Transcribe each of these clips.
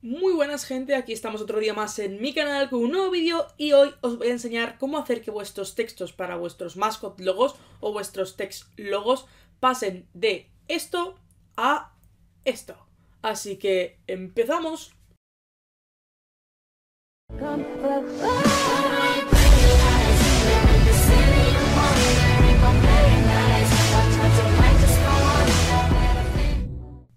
Muy buenas gente, aquí estamos otro día más en mi canal con un nuevo vídeo y hoy os voy a enseñar cómo hacer que vuestros textos para vuestros mascot logos o vuestros text logos pasen de esto a esto. Así que empezamos.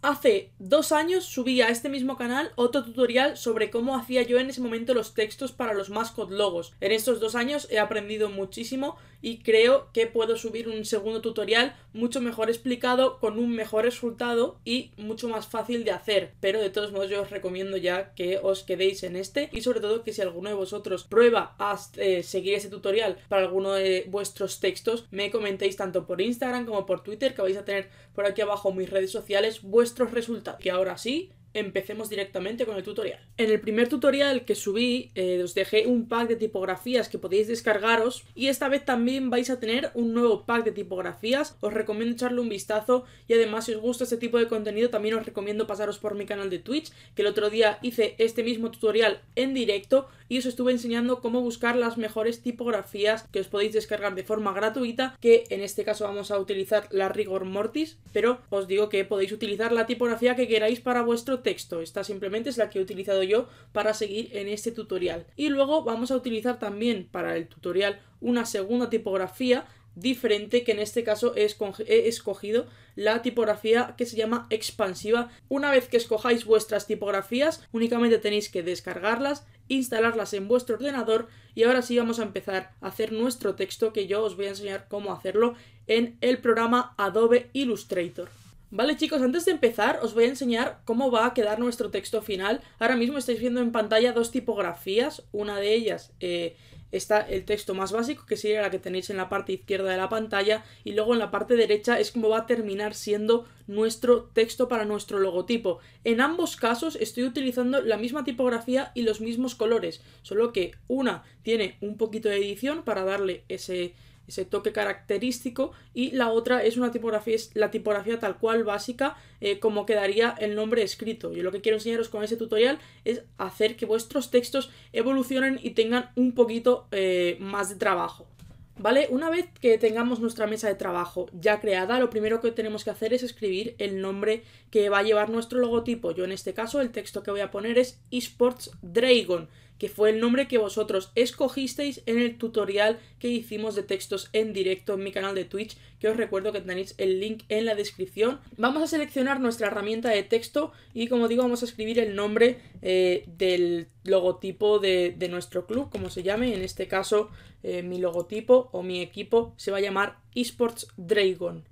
Hace dos años subí a este mismo canal otro tutorial sobre cómo hacía yo en ese momento los textos para los mascot logos. En estos dos años he aprendido muchísimo y creo que puedo subir un segundo tutorial mucho mejor explicado, con un mejor resultado y mucho más fácil de hacer. Pero de todos modos yo os recomiendo ya que os quedéis en este y sobre todo que si alguno de vosotros prueba a eh, seguir ese tutorial para alguno de vuestros textos, me comentéis tanto por Instagram como por Twitter, que vais a tener por aquí abajo mis redes sociales, vuestros resultados. que ahora sí, empecemos directamente con el tutorial. En el primer tutorial que subí eh, os dejé un pack de tipografías que podéis descargaros y esta vez también vais a tener un nuevo pack de tipografías, os recomiendo echarle un vistazo y además si os gusta este tipo de contenido también os recomiendo pasaros por mi canal de Twitch que el otro día hice este mismo tutorial en directo y os estuve enseñando cómo buscar las mejores tipografías que os podéis descargar de forma gratuita que en este caso vamos a utilizar la Rigor Mortis pero os digo que podéis utilizar la tipografía que queráis para vuestro texto. Esta simplemente es la que he utilizado yo para seguir en este tutorial. Y luego vamos a utilizar también para el tutorial una segunda tipografía diferente que en este caso he escogido la tipografía que se llama expansiva. Una vez que escojáis vuestras tipografías únicamente tenéis que descargarlas, instalarlas en vuestro ordenador y ahora sí vamos a empezar a hacer nuestro texto que yo os voy a enseñar cómo hacerlo en el programa Adobe Illustrator. Vale chicos, antes de empezar os voy a enseñar cómo va a quedar nuestro texto final. Ahora mismo estáis viendo en pantalla dos tipografías, una de ellas eh, está el texto más básico, que sería la que tenéis en la parte izquierda de la pantalla, y luego en la parte derecha es como va a terminar siendo nuestro texto para nuestro logotipo. En ambos casos estoy utilizando la misma tipografía y los mismos colores, solo que una tiene un poquito de edición para darle ese ese toque característico y la otra es una tipografía, es la tipografía tal cual básica eh, como quedaría el nombre escrito. Yo lo que quiero enseñaros con este tutorial es hacer que vuestros textos evolucionen y tengan un poquito eh, más de trabajo. ¿Vale? Una vez que tengamos nuestra mesa de trabajo ya creada, lo primero que tenemos que hacer es escribir el nombre que va a llevar nuestro logotipo. Yo en este caso el texto que voy a poner es eSports Dragon que fue el nombre que vosotros escogisteis en el tutorial que hicimos de textos en directo en mi canal de Twitch, que os recuerdo que tenéis el link en la descripción. Vamos a seleccionar nuestra herramienta de texto y como digo vamos a escribir el nombre eh, del logotipo de, nuestro club, como se llame, en este caso eh, mi logotipo o mi equipo se va a llamar esports Dragon.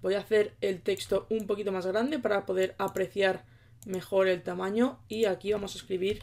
Voy a hacer el texto un poquito más grande para poder apreciar mejor el tamaño y aquí vamos a escribir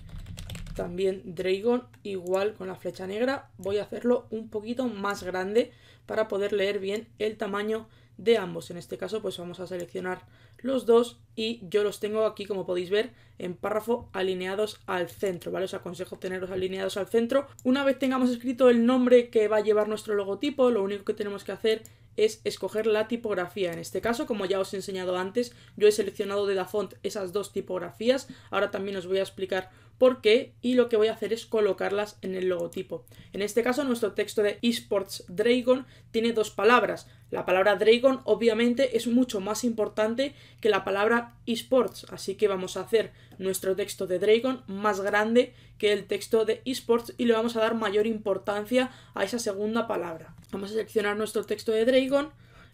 también Dragon igual con la flecha negra. Voy a hacerlo un poquito más grande para poder leer bien el tamaño de ambos. En este caso pues vamos a seleccionar los dos y yo los tengo aquí como podéis ver en párrafo alineados al centro, ¿vale? Os aconsejo tenerlos alineados al centro. Una vez tengamos escrito el nombre que va a llevar nuestro logotipo, lo único que tenemos que hacer es escoger la tipografía. En este caso, como ya os he enseñado antes, yo he seleccionado de la font esas dos tipografías. Ahora también os voy a explicar por qué y lo que voy a hacer es colocarlas en el logotipo. En este caso nuestro texto de esports Dragon tiene dos palabras. La palabra Dragon obviamente es mucho más importante que la palabra esports, así que vamos a hacer nuestro texto de Dragon más grande que el texto de esports y le vamos a dar mayor importancia a esa segunda palabra. Vamos a seleccionar nuestro texto de Dragon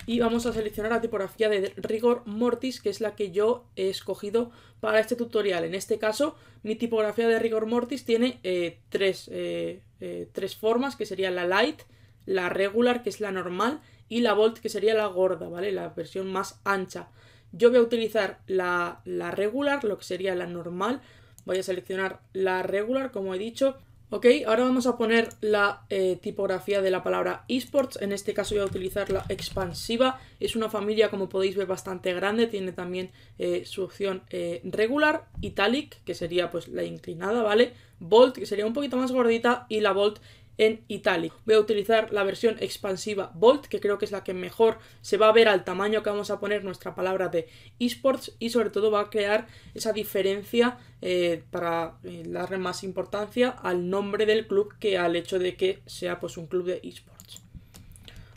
y vamos a seleccionar la tipografía de rigor mortis que es la que yo he escogido para este tutorial en este caso mi tipografía de rigor mortis tiene eh, eh, eh, tres, formas que sería la light la regular que es la normal y la bold que sería la gorda vale la versión más ancha yo voy a utilizar la, la regular lo que sería la normal voy a seleccionar la regular como he dicho Ok, ahora vamos a poner la eh, tipografía de la palabra esports, en este caso voy a utilizar la expansiva, es una familia como podéis ver bastante grande, tiene también eh, su opción eh, regular, italic, que sería pues la inclinada, ¿vale? Bolt, que sería un poquito más gordita, y la Bolt en itálico. Voy a utilizar la versión expansiva Bold, que creo que es la que mejor se va a ver al tamaño que vamos a poner nuestra palabra de esports y sobre todo va a crear esa diferencia eh, para eh, darle más importancia al nombre del club que al hecho de que sea pues un club de esports.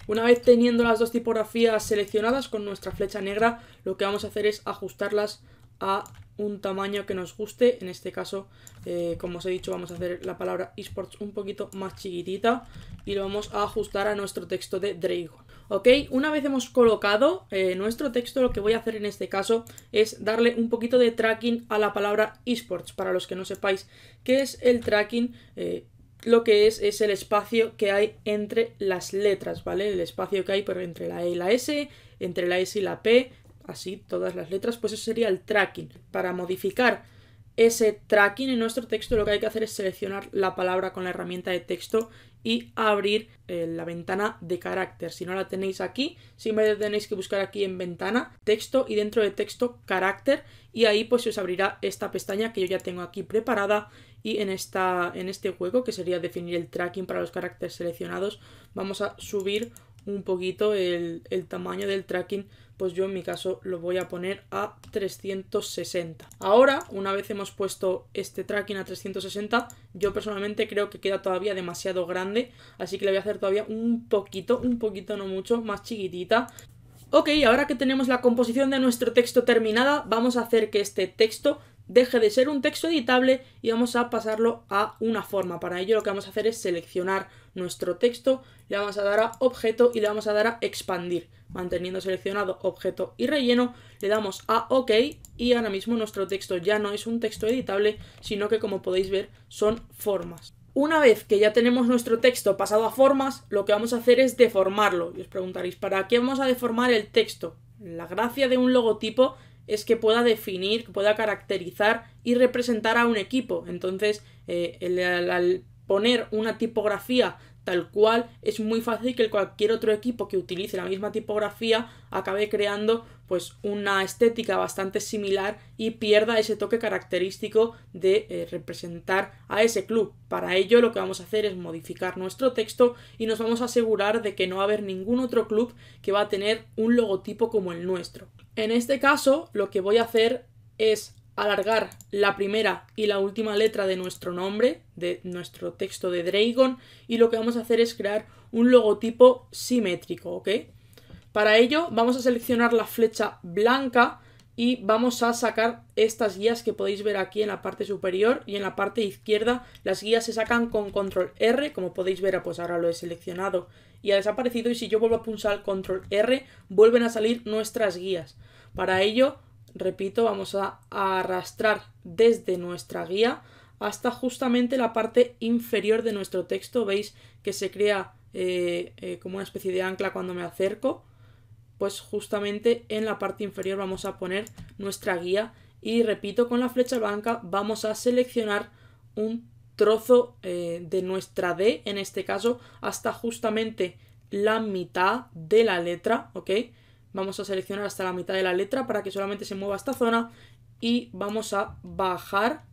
Una vez teniendo las dos tipografías seleccionadas con nuestra flecha negra, lo que vamos a hacer es ajustarlas a un tamaño que nos guste. En este caso, eh, como os he dicho, vamos a hacer la palabra esports un poquito más chiquitita y lo vamos a ajustar a nuestro texto de Dragon. ¿Ok? Una vez hemos colocado eh, nuestro texto, lo que voy a hacer en este caso es darle un poquito de tracking a la palabra esports. Para los que no sepáis qué es el tracking, eh, lo que es es el espacio que hay entre las letras, ¿vale? El espacio que hay por entre la E y la S, entre la S y la P, así todas las letras, pues eso sería el tracking. Para modificar ese tracking en nuestro texto lo que hay que hacer es seleccionar la palabra con la herramienta de texto y abrir eh, la ventana de carácter. Si no la tenéis aquí, siempre tenéis que buscar aquí en ventana, texto y dentro de texto carácter y ahí pues se os abrirá esta pestaña que yo ya tengo aquí preparada y en, esta, en este juego que sería definir el tracking para los caracteres seleccionados vamos a subir un poquito el, tamaño del tracking pues yo en mi caso lo voy a poner a 360. Ahora, una vez hemos puesto este tracking a 360, yo personalmente creo que queda todavía demasiado grande, así que le voy a hacer todavía un poquito, un poquito no mucho, más chiquitita. Ok, ahora que tenemos la composición de nuestro texto terminada, vamos a hacer que este texto deje de ser un texto editable y vamos a pasarlo a una forma. Para ello lo que vamos a hacer es seleccionar nuestro texto, le vamos a dar a objeto y le vamos a dar a expandir. Manteniendo seleccionado objeto y relleno, le damos a OK y ahora mismo nuestro texto ya no es un texto editable, sino que como podéis ver son formas. Una vez que ya tenemos nuestro texto pasado a formas, lo que vamos a hacer es deformarlo. Y os preguntaréis, ¿para qué vamos a deformar el texto? La gracia de un logotipo es que pueda definir, que pueda caracterizar y representar a un equipo. Entonces, eh, al poner una tipografía Tal cual es muy fácil que cualquier otro equipo que utilice la misma tipografía acabe creando pues una estética bastante similar y pierda ese toque característico de eh, representar a ese club. Para ello lo que vamos a hacer es modificar nuestro texto y nos vamos a asegurar de que no va a haber ningún otro club que va a tener un logotipo como el nuestro. En este caso lo que voy a hacer es alargar la primera y la última letra de nuestro nombre, de nuestro texto de Dragon, y lo que vamos a hacer es crear un logotipo simétrico, ¿ok? Para ello vamos a seleccionar la flecha blanca y vamos a sacar estas guías que podéis ver aquí en la parte superior y en la parte izquierda. Las guías se sacan con control R, como podéis ver, pues ahora lo he seleccionado y ha desaparecido y si yo vuelvo a pulsar control R, vuelven a salir nuestras guías. Para ello repito, vamos a, arrastrar desde nuestra guía hasta justamente la parte inferior de nuestro texto. Veis que se crea eh, eh, como una especie de ancla cuando me acerco. Pues justamente en la parte inferior vamos a poner nuestra guía y repito, con la flecha blanca vamos a seleccionar un trozo eh, de nuestra D, en este caso, hasta justamente la mitad de la letra, ¿ok? Vamos a seleccionar hasta la mitad de la letra para que solamente se mueva esta zona y vamos a bajar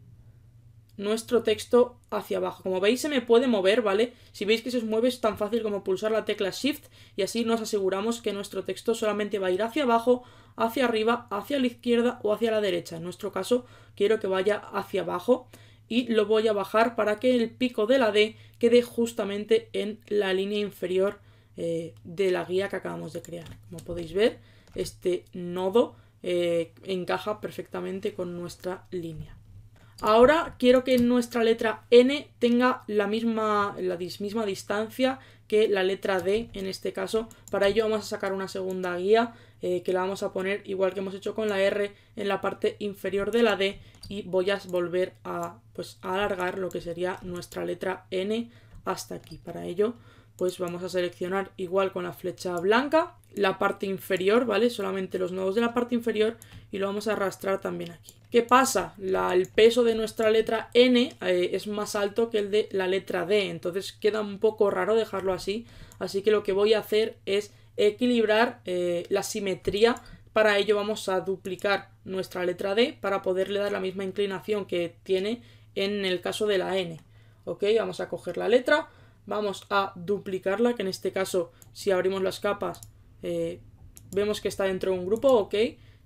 nuestro texto hacia abajo. Como veis se me puede mover, ¿vale? Si veis que se os mueve es tan fácil como pulsar la tecla Shift y así nos aseguramos que nuestro texto solamente va a ir hacia abajo, hacia arriba, hacia la izquierda o hacia la derecha. En nuestro caso quiero que vaya hacia abajo y lo voy a bajar para que el pico de la D quede justamente en la línea inferior eh, de la guía que acabamos de crear. Como podéis ver, este nodo eh, encaja perfectamente con nuestra línea. Ahora quiero que nuestra letra N tenga la misma, distancia que la letra D en este caso. Para ello vamos a sacar una segunda guía eh, que la vamos a poner igual que hemos hecho con la R en la parte inferior de la D y voy a volver a, pues, a alargar lo que sería nuestra letra N hasta aquí. Para ello pues vamos a seleccionar igual con la flecha blanca la parte inferior, ¿vale? Solamente los nodos de la parte inferior y lo vamos a arrastrar también aquí. ¿Qué pasa? el peso de nuestra letra N eh, es más alto que el de la letra D, entonces queda un poco raro dejarlo así, así que lo que voy a hacer es equilibrar eh, la simetría para ello vamos a duplicar nuestra letra D para poderle dar la misma inclinación que tiene en el caso de la N. Ok, vamos a coger la letra, vamos a duplicarla, que en este caso, si abrimos las capas, eh, vemos que está dentro de un grupo, ok.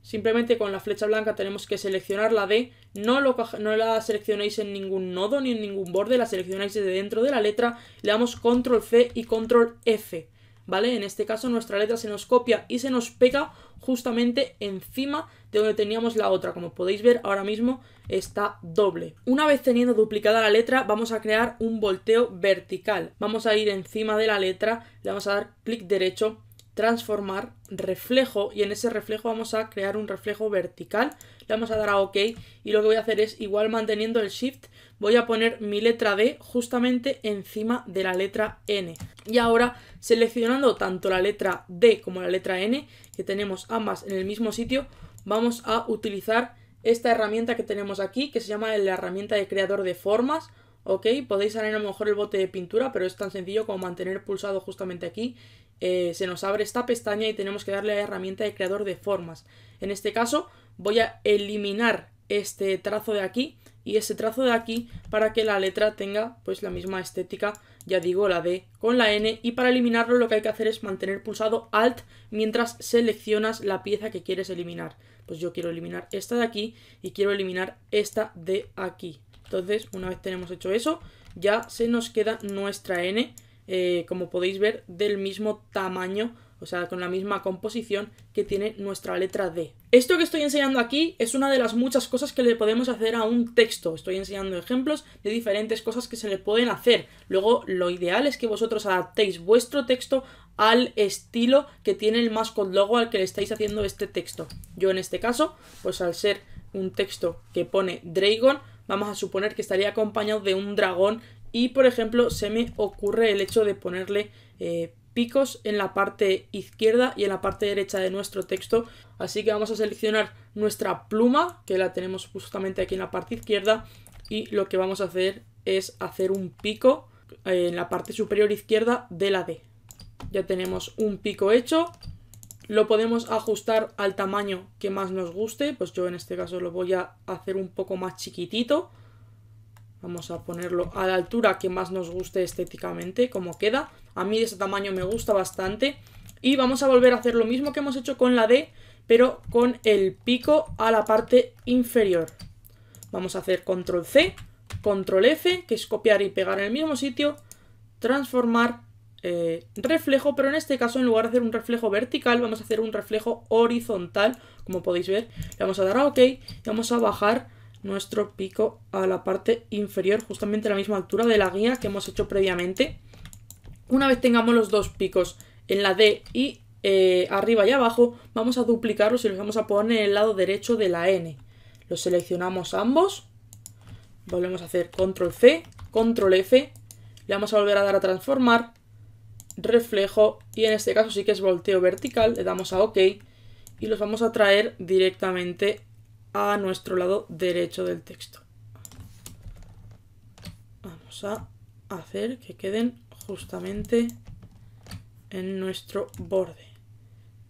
Simplemente con la flecha blanca tenemos que seleccionar la D, no, no la seleccionéis en ningún nodo ni en ningún borde, la seleccionáis desde dentro de la letra, le damos control C y control F. ¿vale? En este caso nuestra letra se nos copia y se nos pega justamente encima de donde teníamos la otra. Como podéis ver, ahora mismo está doble. Una vez teniendo duplicada la letra, vamos a crear un volteo vertical. Vamos a ir encima de la letra, le vamos a dar clic derecho, transformar, reflejo, y en ese reflejo vamos a crear un reflejo vertical. Le vamos a dar a OK, y lo que voy a hacer es, igual manteniendo el Shift, voy a poner mi letra D justamente encima de la letra N. Y ahora seleccionando tanto la letra D como la letra N, que tenemos ambas en el mismo sitio, vamos a utilizar esta herramienta que tenemos aquí, que se llama la herramienta de creador de formas, ¿ok? Podéis hacer a lo mejor el bote de pintura, pero es tan sencillo como mantener pulsado justamente aquí. Eh, se nos abre esta pestaña y tenemos que darle a la herramienta de creador de formas. En este caso voy a eliminar este trazo de aquí y ese trazo de aquí para que la letra tenga pues la misma estética, ya digo, la D con la N y para eliminarlo lo que hay que hacer es mantener pulsado Alt mientras seleccionas la pieza que quieres eliminar. Pues yo quiero eliminar esta de aquí y quiero eliminar esta de aquí. Entonces, una vez tenemos hecho eso, ya se nos queda nuestra N, eh, como podéis ver, del mismo tamaño o sea, con la misma composición que tiene nuestra letra D. Esto que estoy enseñando aquí es una de las muchas cosas que le podemos hacer a un texto. Estoy enseñando ejemplos de diferentes cosas que se le pueden hacer. Luego, lo ideal es que vosotros adaptéis vuestro texto al estilo que tiene el mascot logo al que le estáis haciendo este texto. Yo en este caso, pues al ser un texto que pone Dragon, vamos a suponer que estaría acompañado de un dragón y por ejemplo se me ocurre el hecho de ponerle eh, picos en la parte izquierda y en la parte derecha de nuestro texto. Así que vamos a seleccionar nuestra pluma, que la tenemos justamente aquí en la parte izquierda, y lo que vamos a hacer es hacer un pico en la parte superior izquierda de la D. Ya tenemos un pico hecho, lo podemos ajustar al tamaño que más nos guste, pues yo en este caso lo voy a hacer un poco más chiquitito. Vamos a ponerlo a la altura que más nos guste estéticamente, como queda. A mí de este tamaño me gusta bastante. Y vamos a volver a hacer lo mismo que hemos hecho con la D, pero con el pico a la parte inferior. Vamos a hacer control C, control F, que es copiar y pegar en el mismo sitio, transformar, eh, reflejo, pero en este caso en lugar de hacer un reflejo vertical, vamos a hacer un reflejo horizontal, como podéis ver. Le vamos a dar a OK y vamos a bajar nuestro pico a la parte inferior, justamente a la misma altura de la guía que hemos hecho previamente. Una vez tengamos los dos picos en la D y eh, arriba y abajo, vamos a duplicarlos y los vamos a poner en el lado derecho de la N. Los seleccionamos ambos, volvemos a hacer control C, control F, le vamos a volver a dar a transformar, reflejo y en este caso sí que es volteo vertical, le damos a OK y los vamos a traer directamente a nuestro lado derecho del texto. Vamos a hacer que queden justamente en nuestro borde.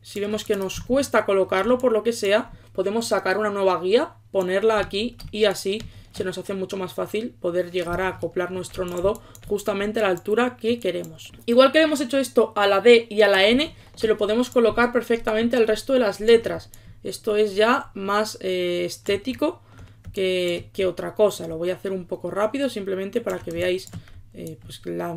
Si vemos que nos cuesta colocarlo por lo que sea, podemos sacar una nueva guía, ponerla aquí y así se nos hace mucho más fácil poder llegar a acoplar nuestro nodo justamente a la altura que queremos. Igual que hemos hecho esto a la D y a la N, se lo podemos colocar perfectamente al resto de las letras. Esto es ya más eh, estético que, que otra cosa. Lo voy a hacer un poco rápido simplemente para que veáis eh, pues la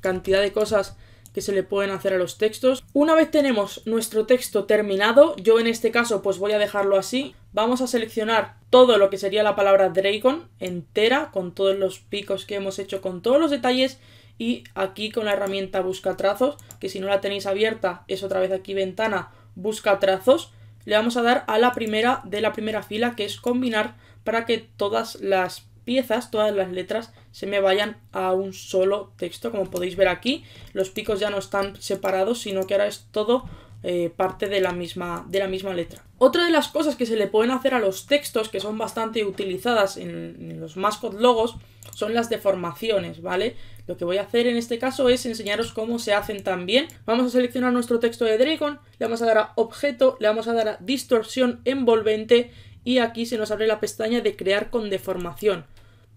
cantidad de cosas que se le pueden hacer a los textos. Una vez tenemos nuestro texto terminado, yo en este caso pues voy a dejarlo así, vamos a seleccionar todo lo que sería la palabra Dragon entera, con todos los picos que hemos hecho, con todos los detalles, y aquí con la herramienta busca trazos, que si no la tenéis abierta es otra vez aquí ventana busca trazos, le vamos a dar a la primera de la primera fila que es combinar para que todas las piezas, todas las letras, se me vayan a un solo texto. Como podéis ver aquí, los picos ya no están separados, sino que ahora es todo eh, parte de la, misma, de la misma letra. Otra de las cosas que se le pueden hacer a los textos, que son bastante utilizadas en, los mascot logos, son las deformaciones, ¿vale? Lo que voy a hacer en este caso es enseñaros cómo se hacen también. Vamos a seleccionar nuestro texto de Dragon, le vamos a dar a Objeto, le vamos a dar a Distorsión Envolvente y aquí se nos abre la pestaña de Crear con Deformación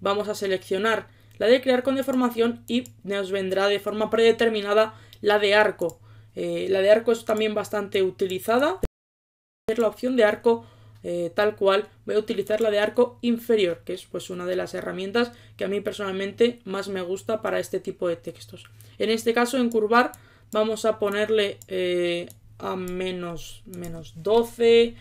vamos a seleccionar la de crear con deformación y nos vendrá de forma predeterminada la de arco. Eh, la de arco es también bastante utilizada. hacer La opción de arco eh, tal cual voy a utilizar la de arco inferior, que es pues una de las herramientas que a mí personalmente más me gusta para este tipo de textos. En este caso en curvar vamos a ponerle eh, a menos, menos 12,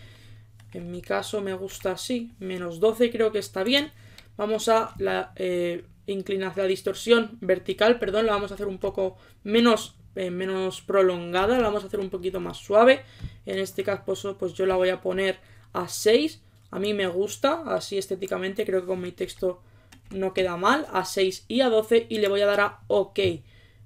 en mi caso me gusta así, menos 12 creo que está bien vamos a la eh, inclinación, la distorsión vertical, perdón, la vamos a hacer un poco menos, eh, menos prolongada, la vamos a hacer un poquito más suave. En este caso, pues yo la voy a poner a 6. A mí me gusta, así estéticamente, creo que con mi texto no queda mal. A 6 y a 12 y le voy a dar a OK.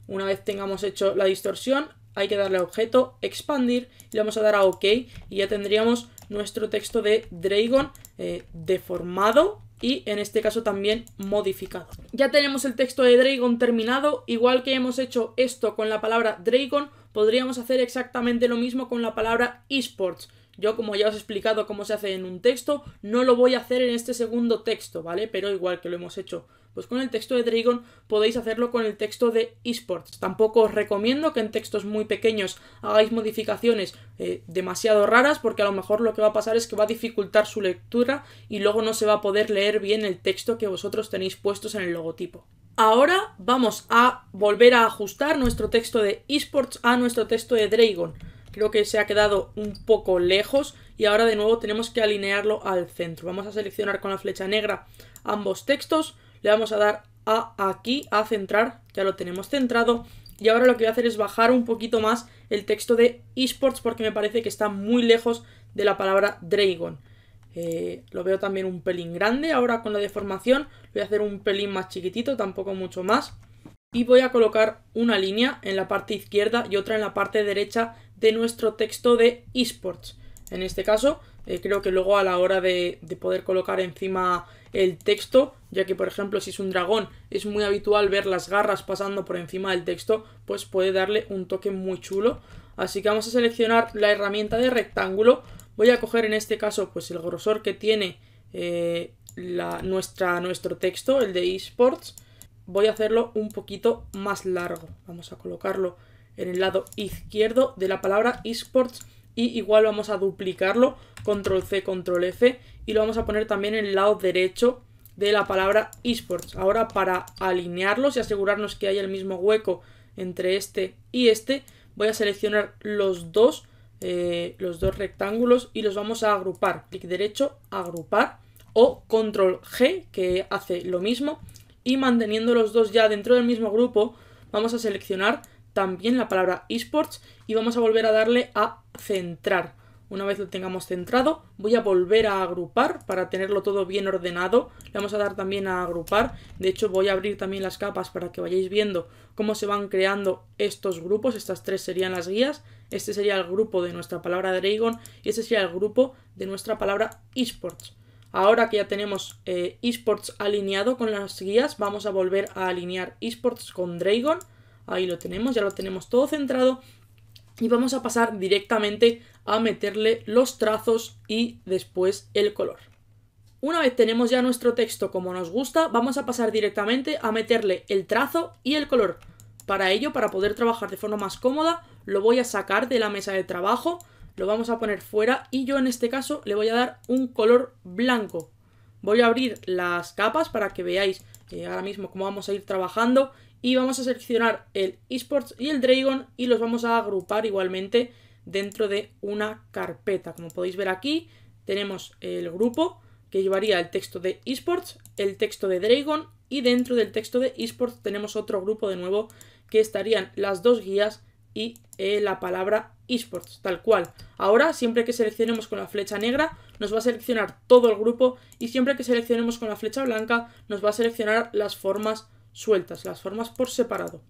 Una vez tengamos hecho la distorsión, hay que darle a objeto, expandir, y le vamos a dar a OK y ya tendríamos nuestro texto de Dragon eh, deformado y en este caso también modificado. Ya tenemos el texto de Dragon terminado, igual que hemos hecho esto con la palabra Dragon, podríamos hacer exactamente lo mismo con la palabra esports. Yo, como ya os he explicado cómo se hace en un texto, no lo voy a hacer en este segundo texto, ¿vale? Pero igual que lo hemos hecho pues con el texto de Dragon podéis hacerlo con el texto de esports. Tampoco os recomiendo que en textos muy pequeños hagáis modificaciones eh, demasiado raras porque a lo mejor lo que va a pasar es que va a dificultar su lectura y luego no se va a poder leer bien el texto que vosotros tenéis puestos en el logotipo. Ahora vamos a volver a ajustar nuestro texto de esports a nuestro texto de Dragon. Creo que se ha quedado un poco lejos y ahora de nuevo tenemos que alinearlo al centro. Vamos a seleccionar con la flecha negra ambos textos, le vamos a dar a aquí, a centrar, ya lo tenemos centrado. Y ahora lo que voy a hacer es bajar un poquito más el texto de esports porque me parece que está muy lejos de la palabra Dragon. Eh, lo veo también un pelín grande. Ahora con la deformación voy a hacer un pelín más chiquitito, tampoco mucho más. Y voy a colocar una línea en la parte izquierda y otra en la parte derecha de nuestro texto de esports. En este caso, eh, creo que luego a la hora de poder colocar encima el texto ya que por ejemplo si es un dragón es muy habitual ver las garras pasando por encima del texto, pues puede darle un toque muy chulo. Así que vamos a seleccionar la herramienta de rectángulo, voy a coger en este caso pues el grosor que tiene eh, la, nuestra, nuestro texto, el de eSports, voy a hacerlo un poquito más largo, vamos a colocarlo en el lado izquierdo de la palabra eSports y igual vamos a duplicarlo, control C, control F y lo vamos a poner también en el lado derecho de la palabra esports. Ahora para alinearlos y asegurarnos que haya el mismo hueco entre este y este, voy a seleccionar los dos, eh, los dos rectángulos y los vamos a agrupar. Clic derecho, agrupar o control G que hace lo mismo y manteniendo los dos ya dentro del mismo grupo vamos a seleccionar también la palabra esports y vamos a volver a darle a centrar. Una vez lo tengamos centrado, voy a volver a agrupar para tenerlo todo bien ordenado. Le vamos a dar también a agrupar. De hecho, voy a abrir también las capas para que vayáis viendo cómo se van creando estos grupos. Estas tres serían las guías. Este sería el grupo de nuestra palabra Dragon y este sería el grupo de nuestra palabra esports. Ahora que ya tenemos eh, esports alineado con las guías, vamos a volver a alinear esports con Dragon. Ahí lo tenemos, ya lo tenemos todo centrado y vamos a pasar directamente a meterle los trazos y después el color. Una vez tenemos ya nuestro texto como nos gusta, vamos a pasar directamente a meterle el trazo y el color. Para ello, para poder trabajar de forma más cómoda, lo voy a sacar de la mesa de trabajo, lo vamos a poner fuera y yo en este caso le voy a dar un color blanco. Voy a abrir las capas para que veáis eh, ahora mismo cómo vamos a ir trabajando y vamos a seleccionar el esports y el Dragon y los vamos a agrupar igualmente dentro de una carpeta. Como podéis ver aquí tenemos el grupo que llevaría el texto de esports, el texto de Dragon y dentro del texto de esports tenemos otro grupo de nuevo que estarían las dos guías y eh, la palabra esports, tal cual. Ahora, siempre que seleccionemos con la flecha negra, nos va a seleccionar todo el grupo y siempre que seleccionemos con la flecha blanca, nos va a seleccionar las formas sueltas, las formas por separado.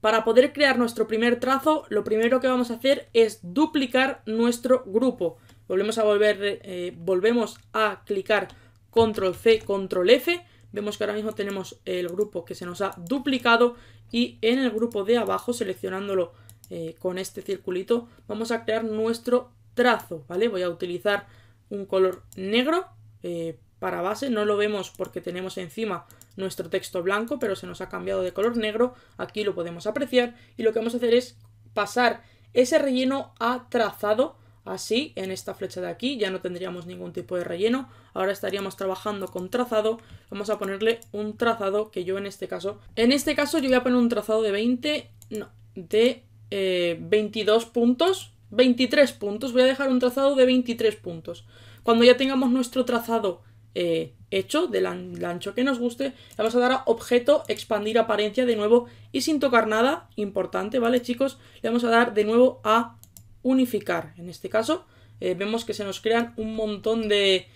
Para poder crear nuestro primer trazo, lo primero que vamos a hacer es duplicar nuestro grupo. Volvemos a, volver, eh, volvemos a clicar control C, control F. Vemos que ahora mismo tenemos el grupo que se nos ha duplicado y en el grupo de abajo, seleccionándolo eh, con este circulito, vamos a crear nuestro trazo, ¿vale? Voy a utilizar un color negro eh, para base, no lo vemos porque tenemos encima nuestro texto blanco, pero se nos ha cambiado de color negro, aquí lo podemos apreciar y lo que vamos a hacer es pasar ese relleno a trazado, así, en esta flecha de aquí, ya no tendríamos ningún tipo de relleno, ahora estaríamos trabajando con trazado, vamos a ponerle un trazado que yo en este caso, en este caso yo voy a poner un trazado de 20, no, de 22 eh, puntos, 23 puntos, voy a dejar un trazado de 23 puntos. Cuando ya tengamos nuestro trazado eh, hecho, del ancho que nos guste, le vamos a dar a objeto, expandir apariencia de nuevo y sin tocar nada, importante, ¿vale chicos? Le vamos a dar de nuevo a unificar, en este caso eh, vemos que se nos crean un montón de,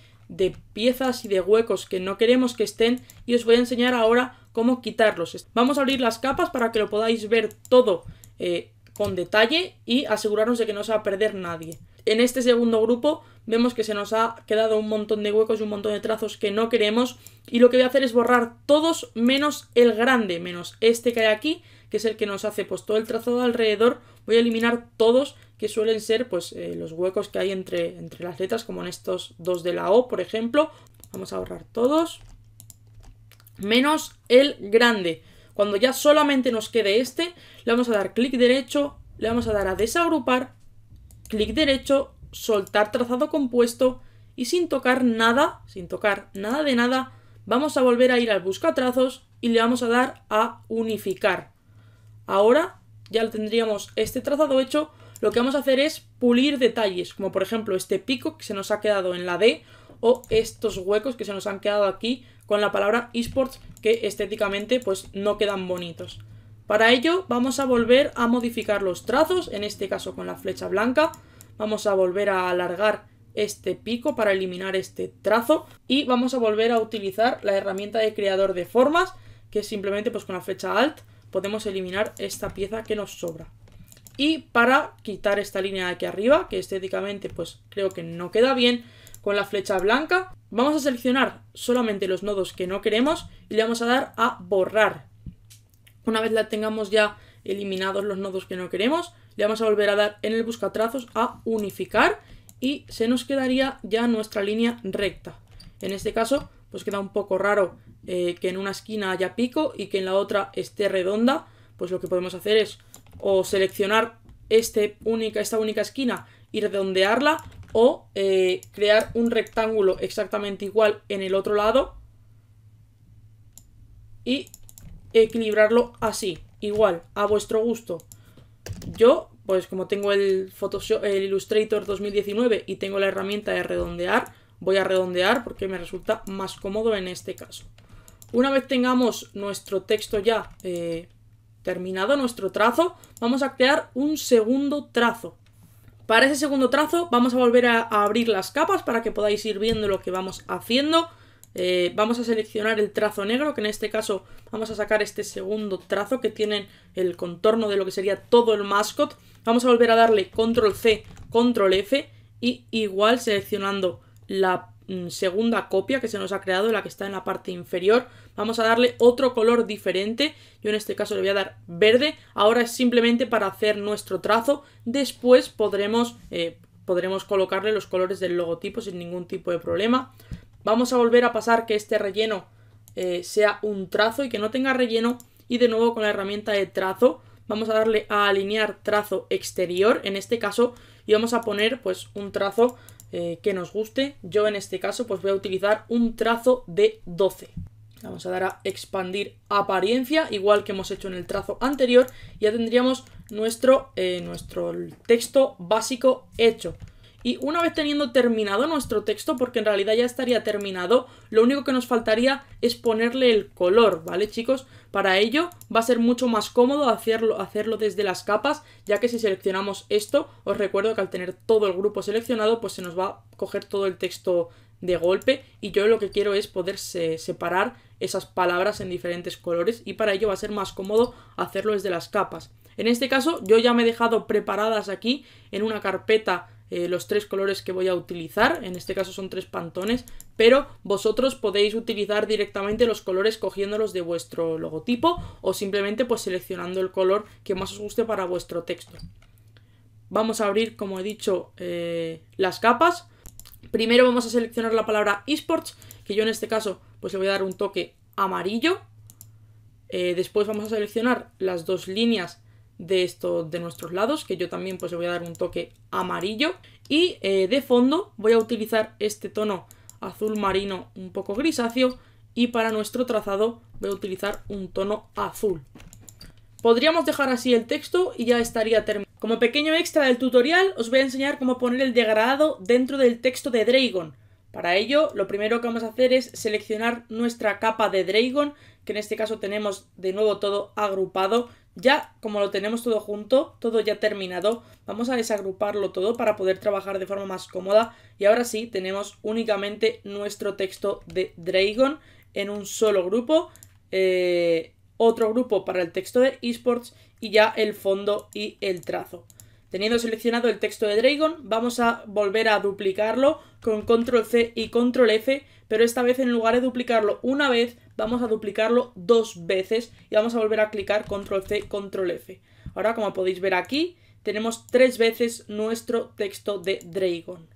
piezas y de huecos que no queremos que estén y os voy a enseñar ahora cómo quitarlos. Vamos a abrir las capas para que lo podáis ver todo eh, con detalle y asegurarnos de que no se va a perder nadie. En este segundo grupo vemos que se nos ha quedado un montón de huecos y un montón de trazos que no queremos y lo que voy a hacer es borrar todos menos el grande, menos este que hay aquí, que es el que nos hace pues todo el trazado alrededor, voy a eliminar todos que suelen ser pues eh, los huecos que hay entre, entre las letras, como en estos dos de la O, por ejemplo. Vamos a borrar todos, menos el grande. Cuando ya solamente nos quede este, le vamos a dar clic derecho, le vamos a dar a desagrupar, clic derecho soltar trazado compuesto y sin tocar nada, sin tocar nada de nada, vamos a volver a ir al trazos y le vamos a dar a unificar. Ahora ya lo tendríamos este trazado hecho, lo que vamos a hacer es pulir detalles, como por ejemplo este pico que se nos ha quedado en la D o estos huecos que se nos han quedado aquí con la palabra esports que estéticamente pues no quedan bonitos. Para ello vamos a volver a modificar los trazos, en este caso con la flecha blanca, vamos a volver a alargar este pico para eliminar este trazo y vamos a volver a utilizar la herramienta de creador de formas que simplemente pues con la flecha alt podemos eliminar esta pieza que nos sobra y para quitar esta línea de aquí arriba que estéticamente pues creo que no queda bien con la flecha blanca vamos a seleccionar solamente los nodos que no queremos y le vamos a dar a borrar una vez la tengamos ya eliminados los nodos que no queremos, le vamos a volver a dar en el buscatrazos a unificar y se nos quedaría ya nuestra línea recta. En este caso, pues queda un poco raro eh, que en una esquina haya pico y que en la otra esté redonda, pues lo que podemos hacer es o seleccionar este esta única esquina y redondearla o eh, crear un rectángulo exactamente igual en el otro lado y equilibrarlo así igual, a vuestro gusto. Yo, pues como tengo el, Photoshop, el Illustrator 2019 y tengo la herramienta de redondear, voy a redondear porque me resulta más cómodo en este caso. Una vez tengamos nuestro texto ya eh, terminado, nuestro trazo, vamos a crear un segundo trazo. Para ese segundo trazo vamos a volver a, a abrir las capas para que podáis ir viendo lo que vamos haciendo. Eh, vamos a seleccionar el trazo negro, que en este caso vamos a sacar este segundo trazo que tiene el contorno de lo que sería todo el mascot. Vamos a volver a darle control C, control F y igual seleccionando la mm, segunda copia que se nos ha creado, la que está en la parte inferior, vamos a darle otro color diferente, yo en este caso le voy a dar verde, ahora es simplemente para hacer nuestro trazo, después podremos, eh, podremos colocarle los colores del logotipo sin ningún tipo de problema, Vamos a volver a pasar que este relleno eh, sea un trazo y que no tenga relleno. Y de nuevo con la herramienta de trazo vamos a darle a alinear trazo exterior en este caso y vamos a poner pues un trazo eh, que nos guste. Yo en este caso pues voy a utilizar un trazo de 12. Vamos a dar a expandir apariencia, igual que hemos hecho en el trazo anterior, y ya tendríamos nuestro, eh, nuestro texto básico hecho. Y una vez teniendo terminado nuestro texto, porque en realidad ya estaría terminado, lo único que nos faltaría es ponerle el color, ¿vale chicos? Para ello va a ser mucho más cómodo hacerlo, hacerlo desde las capas, ya que si seleccionamos esto, os recuerdo que al tener todo el grupo seleccionado, pues se nos va a coger todo el texto de golpe y yo lo que quiero es poder separar esas palabras en diferentes colores y para ello va a ser más cómodo hacerlo desde las capas. En este caso yo ya me he dejado preparadas aquí en una carpeta eh, los tres colores que voy a utilizar, en este caso son tres pantones, pero vosotros podéis utilizar directamente los colores cogiéndolos de vuestro logotipo o simplemente pues seleccionando el color que más os guste para vuestro texto. Vamos a abrir, como he dicho, eh, las capas. Primero vamos a seleccionar la palabra esports, que yo en este caso pues le voy a dar un toque amarillo. Eh, después vamos a seleccionar las dos líneas de estos de nuestros lados, que yo también pues le voy a dar un toque amarillo. Y eh, de fondo voy a utilizar este tono azul marino un poco grisáceo y para nuestro trazado voy a utilizar un tono azul. Podríamos dejar así el texto y ya estaría terminado. Como pequeño extra del tutorial os voy a enseñar cómo poner el degradado dentro del texto de Dragon. Para ello lo primero que vamos a hacer es seleccionar nuestra capa de Dragon, que en este caso tenemos de nuevo todo agrupado ya, como lo tenemos todo junto, todo ya terminado, vamos a desagruparlo todo para poder trabajar de forma más cómoda. Y ahora sí, tenemos únicamente nuestro texto de Dragon en un solo grupo, eh, otro grupo para el texto de esports y ya el fondo y el trazo. Teniendo seleccionado el texto de Dragon, vamos a volver a duplicarlo con control C y control F, pero esta vez en lugar de duplicarlo una vez, vamos a duplicarlo dos veces y vamos a volver a clicar control C, control F. Ahora, como podéis ver aquí, tenemos tres veces nuestro texto de Dragon.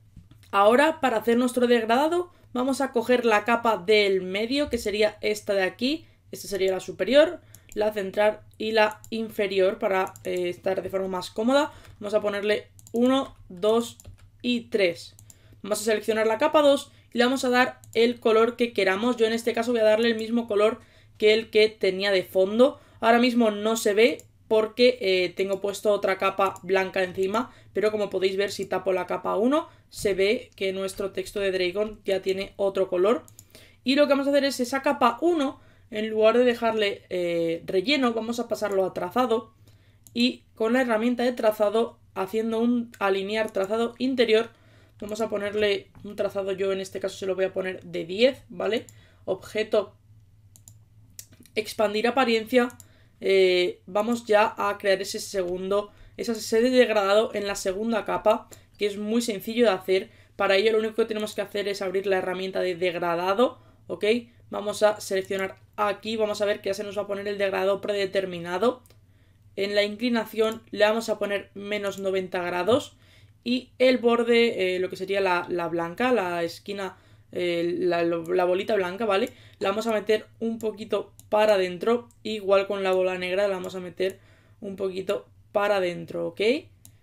Ahora, para hacer nuestro degradado, vamos a coger la capa del medio, que sería esta de aquí, esta sería la superior, la central y la inferior para eh, estar de forma más cómoda. Vamos a ponerle 1, 2 y 3. Vamos a seleccionar la capa 2 le vamos a dar el color que queramos. Yo en este caso voy a darle el mismo color que el que tenía de fondo. Ahora mismo no se ve porque eh, tengo puesto otra capa blanca encima, pero como podéis ver si tapo la capa 1 se ve que nuestro texto de Dragon ya tiene otro color. Y lo que vamos a hacer es esa capa 1, en lugar de dejarle eh, relleno, vamos a pasarlo a trazado y con la herramienta de trazado, haciendo un alinear trazado interior, Vamos a ponerle un trazado, yo en este caso se lo voy a poner de 10, ¿vale? Objeto, expandir apariencia, eh, vamos ya a crear ese segundo, esa de degradado en la segunda capa, que es muy sencillo de hacer. Para ello lo único que tenemos que hacer es abrir la herramienta de degradado, ¿ok? Vamos a seleccionar aquí, vamos a ver que ya se nos va a poner el degradado predeterminado. En la inclinación le vamos a poner menos 90 grados y el borde, eh, lo que sería la, blanca, la esquina, eh, la, bolita blanca, ¿vale? La vamos a meter un poquito para adentro, igual con la bola negra la vamos a meter un poquito para adentro, ¿ok?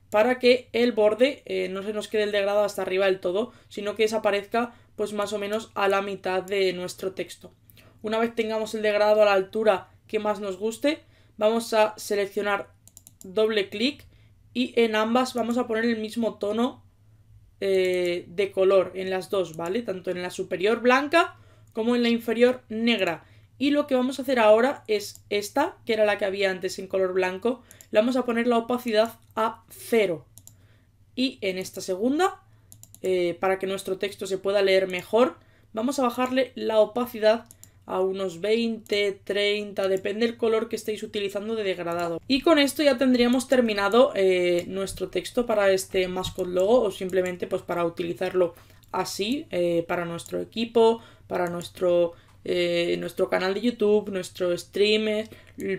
Para que el borde eh, no se nos quede el degrado hasta arriba del todo, sino que desaparezca pues más o menos a la mitad de nuestro texto. Una vez tengamos el degrado a la altura que más nos guste, vamos a seleccionar doble clic y en ambas vamos a poner el mismo tono eh, de color, en las dos, ¿vale? Tanto en la superior blanca como en la inferior negra. Y lo que vamos a hacer ahora es esta, que era la que había antes en color blanco, le vamos a poner la opacidad a cero. Y en esta segunda, eh, para que nuestro texto se pueda leer mejor, vamos a bajarle la opacidad a unos 20, 30, depende el color que estéis utilizando de degradado. Y con esto ya tendríamos terminado eh, nuestro texto para este mascot logo o simplemente pues para utilizarlo así eh, para nuestro equipo, para nuestro, eh, nuestro canal de YouTube, nuestro streamer,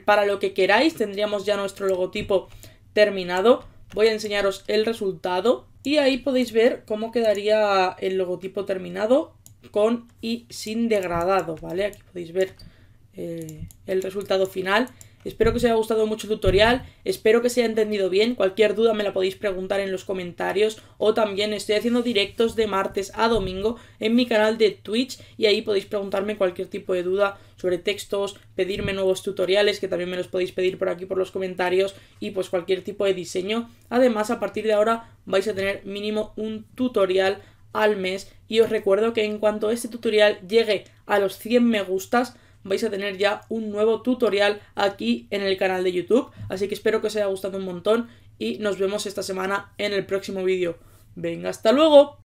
para lo que queráis tendríamos ya nuestro logotipo terminado. Voy a enseñaros el resultado y ahí podéis ver cómo quedaría el logotipo terminado con y sin degradado, ¿vale? Aquí podéis ver eh, el resultado final. Espero que os haya gustado mucho el tutorial, espero que se haya entendido bien, cualquier duda me la podéis preguntar en los comentarios o también estoy haciendo directos de martes a domingo en mi canal de Twitch y ahí podéis preguntarme cualquier tipo de duda sobre textos, pedirme nuevos tutoriales que también me los podéis pedir por aquí por los comentarios y pues cualquier tipo de diseño. Además a partir de ahora vais a tener mínimo un tutorial al mes y os recuerdo que en cuanto este tutorial llegue a los 100 me gustas vais a tener ya un nuevo tutorial aquí en el canal de YouTube, así que espero que os haya gustado un montón y nos vemos esta semana en el próximo vídeo. Venga, hasta luego.